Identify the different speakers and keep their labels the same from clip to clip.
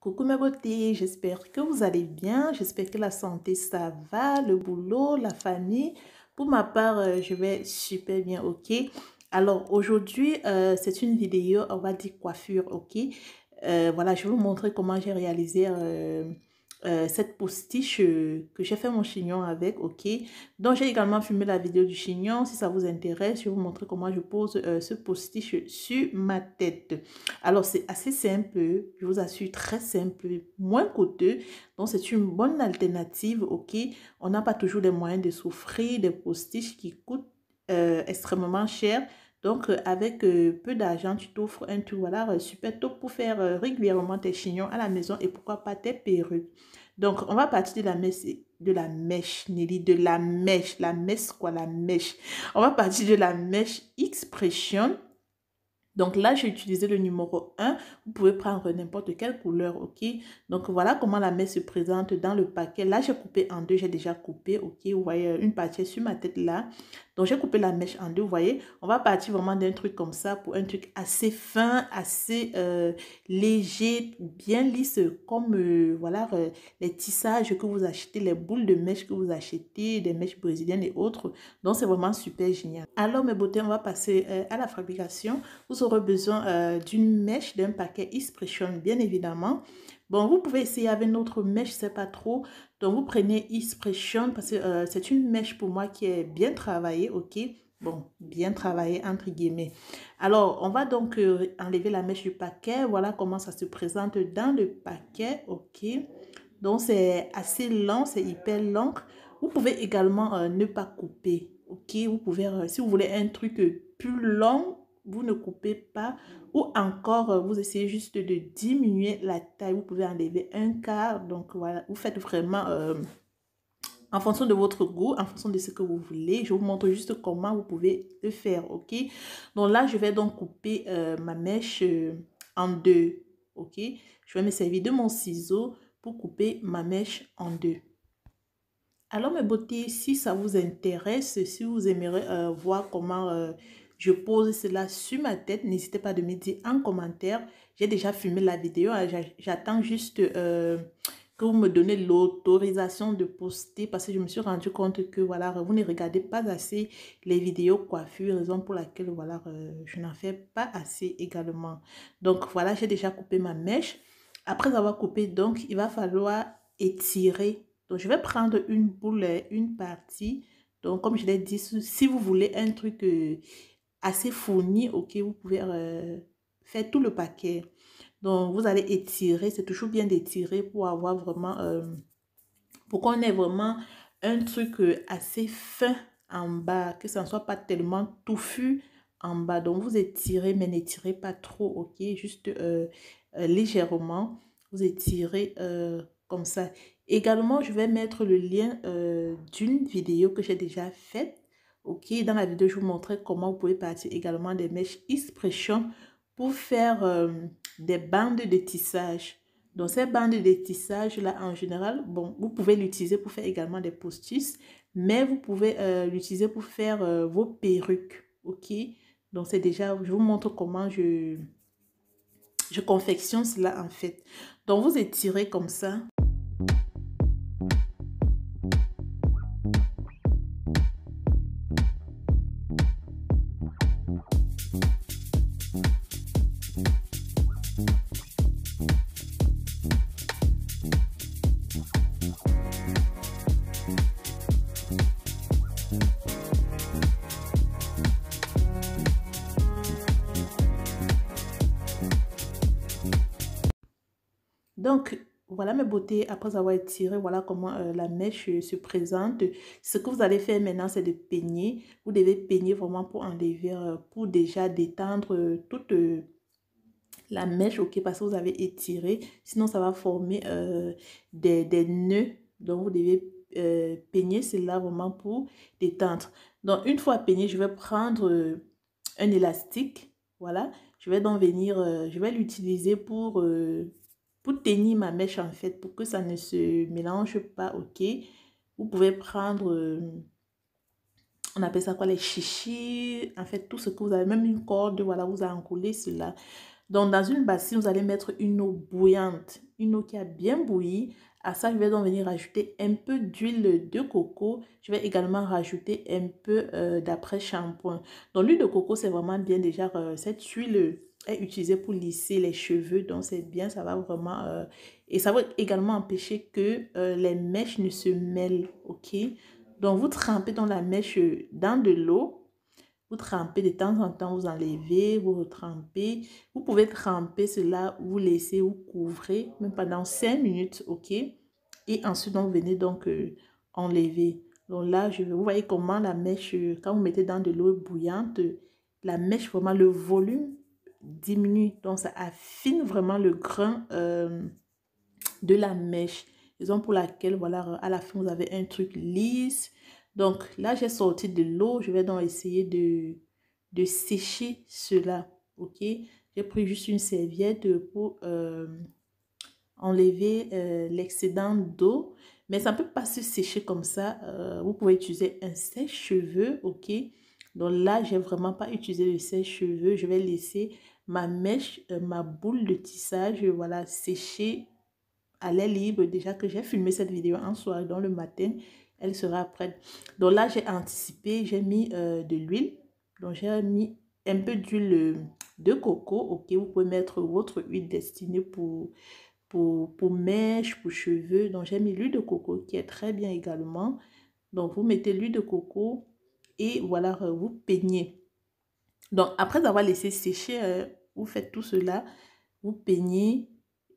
Speaker 1: Coucou mes beautés, j'espère que vous allez bien, j'espère que la santé ça va, le boulot, la famille. Pour ma part, euh, je vais super bien, ok Alors aujourd'hui, euh, c'est une vidéo, on va dire coiffure, ok euh, Voilà, je vais vous montrer comment j'ai réalisé euh, cette postiche euh, que j'ai fait mon chignon avec, ok. Donc, j'ai également filmé la vidéo du chignon. Si ça vous intéresse, je vais vous montrer comment je pose euh, ce postiche sur ma tête. Alors, c'est assez simple, je vous assure, très simple, moins coûteux. Donc, c'est une bonne alternative, ok. On n'a pas toujours les moyens de souffrir des postiches qui coûtent extrêmement cher. Donc, euh, avec euh, peu d'argent, tu t'offres un tout voilà, euh, super top pour faire régulièrement tes chignons à la maison et pourquoi pas tes perruques. Donc, on va partir de la messe de la mèche, Nelly, de la mèche, la messe quoi, la mèche. On va partir de la mèche expression donc là, j'ai utilisé le numéro 1. Vous pouvez prendre n'importe quelle couleur, ok? Donc voilà comment la mèche se présente dans le paquet. Là, j'ai coupé en deux, j'ai déjà coupé, ok? Vous voyez, une partie sur ma tête là. Donc j'ai coupé la mèche en deux, vous voyez? On va partir vraiment d'un truc comme ça pour un truc assez fin, assez euh, léger, bien lisse, comme euh, voilà euh, les tissages que vous achetez, les boules de mèche que vous achetez, des mèches brésiliennes et autres. Donc c'est vraiment super génial. Alors mes beautés, on va passer à la fabrication. Vous besoin euh, d'une mèche, d'un paquet expression bien évidemment. Bon, vous pouvez essayer avec notre mèche, c'est pas trop. Donc, vous prenez expression parce que euh, c'est une mèche pour moi qui est bien travaillée, ok Bon, bien travaillée, entre guillemets. Alors, on va donc euh, enlever la mèche du paquet. Voilà comment ça se présente dans le paquet, ok Donc, c'est assez long c'est hyper long Vous pouvez également ne pas couper, ok Vous pouvez, si vous voulez un truc plus long, vous ne coupez pas ou encore vous essayez juste de diminuer la taille. Vous pouvez enlever un quart. Donc voilà, vous faites vraiment euh, en fonction de votre goût, en fonction de ce que vous voulez. Je vous montre juste comment vous pouvez le faire, ok Donc là, je vais donc couper euh, ma mèche euh, en deux, ok Je vais me servir de mon ciseau pour couper ma mèche en deux. Alors mes beautés, si ça vous intéresse, si vous aimeriez voir comment je pose cela sur ma tête. N'hésitez pas de me dire en commentaire. J'ai déjà filmé la vidéo. Ah, j'attends juste euh, que vous me donnez l'autorisation de poster parce que je me suis rendu compte que voilà, vous ne regardez pas assez les vidéos coiffure, raison pour laquelle voilà, euh, je n'en fais pas assez également. Donc voilà, j'ai déjà coupé ma mèche. Après avoir coupé, donc, il va falloir étirer. Donc, je vais prendre une boule, une partie. Donc, comme je l'ai dit, si vous voulez un truc euh, assez fourni, ok, vous pouvez euh, faire tout le paquet. Donc, vous allez étirer, c'est toujours bien d'étirer pour avoir vraiment, euh, pour qu'on ait vraiment un truc euh, assez fin en bas, que ça ne soit pas tellement touffu en bas. Donc, vous étirez, mais n'étirez pas trop, ok, juste légèrement. Vous étirez comme ça. Également, je vais mettre le lien d'une vidéo que j'ai déjà faite Ok, dans la vidéo, je vous montrer comment vous pouvez partir également des mèches expression pour faire euh, des bandes de tissage. Donc, ces bandes de tissage-là, en général, bon, vous pouvez l'utiliser pour faire également des postices, mais vous pouvez euh, l'utiliser pour faire euh, vos perruques, ok? Donc, c'est déjà, je vous montre comment je, je confectionne cela, en fait. Donc, vous étirez comme ça, Donc, voilà mes beautés, après avoir étiré, voilà comment euh, la mèche se présente. Ce que vous allez faire maintenant, c'est de peigner. Vous devez peigner vraiment pour enlever, euh, pour déjà détendre euh, toute la mèche, ok, parce que vous avez étiré. Sinon, ça va former des, des, nœuds. Donc, vous devez peigner cela vraiment pour détendre. Donc, une fois peigné, je vais prendre un élastique, voilà. Je vais donc venir, je vais l'utiliser pour... Pour tenir ma mèche en fait, pour que ça ne se mélange pas, ok, vous pouvez prendre, euh, on appelle ça quoi, les chichis, en fait tout ce que vous avez, même une corde, voilà, vous a encoulé cela. Donc dans une bassine, vous allez mettre une eau bouillante, une eau qui a bien bouilli. À ça, je vais donc venir ajouter un peu d'huile de coco. Je vais également rajouter un peu euh, d'après-shampoing. Donc l'huile de coco, c'est vraiment bien déjà euh, cette huile est utilisé pour lisser les cheveux, donc c'est bien, ça va vraiment... Euh, et ça va également empêcher que euh, les mèches ne se mêlent, ok Donc vous trempez dans la mèche dans de l'eau, vous trempez de temps en temps, vous enlevez, vous trempez, Vous pouvez tremper cela, vous laissez, vous couvrez, même pendant 5 minutes, ok Et ensuite, on vous venez donc euh, enlever. Donc là, je, vous voyez comment la mèche, quand vous mettez dans de l'eau bouillante, la mèche, vraiment le volume diminue, donc ça affine vraiment le grain euh, de la mèche. Raison pour laquelle, voilà, à la fin, vous avez un truc lisse. Donc là, j'ai sorti de l'eau. Je vais donc essayer de, de sécher cela, ok J'ai pris juste une serviette pour euh, enlever euh, l'excédent d'eau. Mais ça ne peut pas se sécher comme ça. vous pouvez utiliser un sèche-cheveux, ok donc là, j'ai vraiment pas utilisé le sèche-cheveux. Je vais laisser ma mèche, euh, ma boule de tissage, voilà, sécher à l'air libre. Déjà que j'ai filmé cette vidéo en soirée, dans le matin, elle sera prête. Donc là, j'ai anticipé, j'ai mis euh, de l'huile. Donc j'ai mis un peu d'huile euh, de coco. Ok, vous pouvez mettre votre huile destinée pour pour, pour mèche, pour cheveux. Donc j'ai mis l'huile de coco qui est très bien également. Donc vous mettez l'huile de coco, voilà, euh, vous peignez. Donc après avoir laissé sécher, euh, vous faites tout cela, vous peignez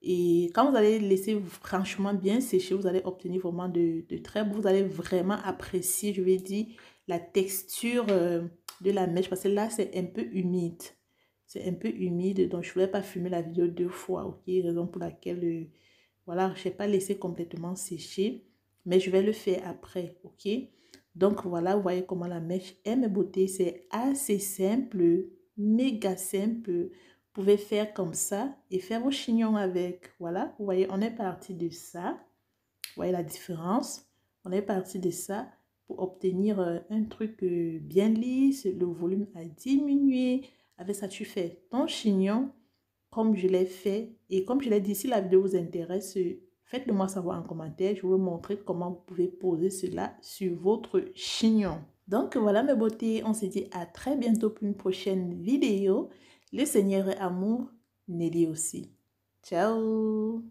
Speaker 1: et quand vous allez laisser franchement bien sécher, vous allez obtenir vraiment de, de très beau Vous allez vraiment apprécier, je vais dire, la texture euh, de la mèche parce que là, c'est un peu humide. C'est un peu humide, donc je voulais pas fumer la vidéo deux fois, ok? Raison pour laquelle, voilà, je n'ai pas laissé complètement sécher, mais je vais le faire après, ok? Donc voilà, vous voyez comment la mèche mes beauté, c'est assez simple, méga simple. Vous pouvez faire comme ça et faire vos chignons avec. Voilà, vous voyez, on est parti de ça. Vous voyez la différence On est parti de ça pour obtenir euh, un truc euh, bien lisse. Le volume a diminué. Avec ça, tu fais ton chignon comme je l'ai fait. Et comme je l'ai dit, si la vidéo vous intéresse, Faites-le-moi savoir en commentaire. Je vais vous montrer comment vous pouvez poser cela sur votre chignon. Donc voilà mes beautés, on se dit à très bientôt pour une prochaine vidéo. Le Seigneur est amour, Nelly aussi. Ciao